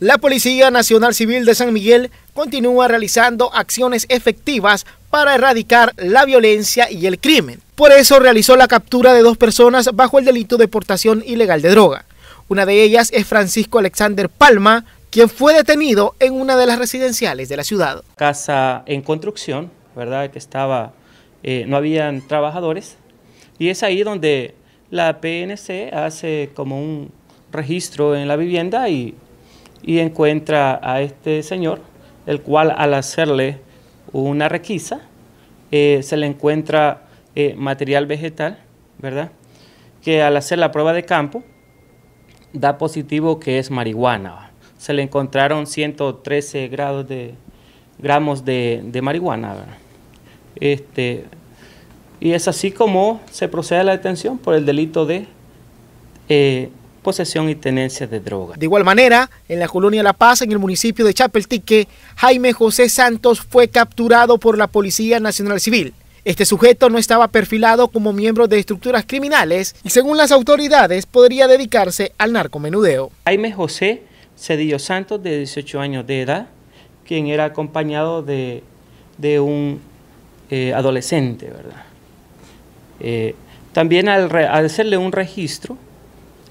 La Policía Nacional Civil de San Miguel continúa realizando acciones efectivas para erradicar la violencia y el crimen. Por eso realizó la captura de dos personas bajo el delito de portación ilegal de droga. Una de ellas es Francisco Alexander Palma, quien fue detenido en una de las residenciales de la ciudad. Casa en construcción, ¿verdad? Que estaba, eh, no habían trabajadores. Y es ahí donde la PNC hace como un registro en la vivienda y y encuentra a este señor, el cual al hacerle una requisa eh, se le encuentra eh, material vegetal, ¿verdad? Que al hacer la prueba de campo da positivo que es marihuana. Se le encontraron 113 grados de, gramos de, marihuana, Este, y es así como se procede a la detención por el delito de eh, posesión y tenencia de droga. De igual manera, en la colonia La Paz, en el municipio de Chapeltique, Jaime José Santos fue capturado por la Policía Nacional Civil. Este sujeto no estaba perfilado como miembro de estructuras criminales y según las autoridades podría dedicarse al narcomenudeo. Jaime José Cedillo Santos, de 18 años de edad, quien era acompañado de, de un eh, adolescente, ¿verdad? Eh, también al, al hacerle un registro,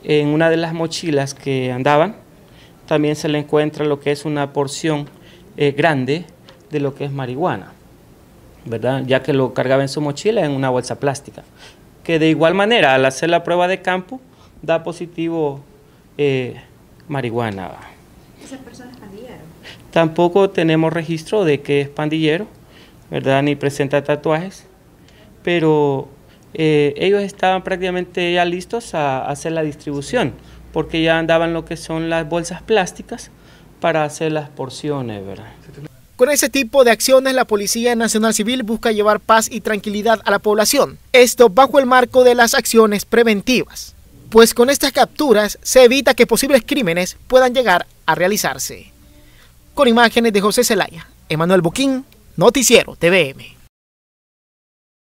en una de las mochilas que andaban también se le encuentra lo que es una porción eh, grande de lo que es marihuana, ¿verdad? Ya que lo cargaba en su mochila en una bolsa plástica. Que de igual manera, al hacer la prueba de campo, da positivo eh, marihuana. persona es pandillero? Tampoco tenemos registro de que es pandillero, ¿verdad? Ni presenta tatuajes, pero eh, ellos estaban prácticamente ya listos a, hacer la distribución, porque ya andaban lo que son las bolsas plásticas para hacer las porciones, ¿verdad? Con ese tipo de acciones, la Policía Nacional Civil busca llevar paz y tranquilidad a la población, esto bajo el marco de las acciones preventivas, pues con estas capturas se evita que posibles crímenes puedan llegar a realizarse. Con imágenes de José Celaya, Emanuel Boquín, Noticiero TVM.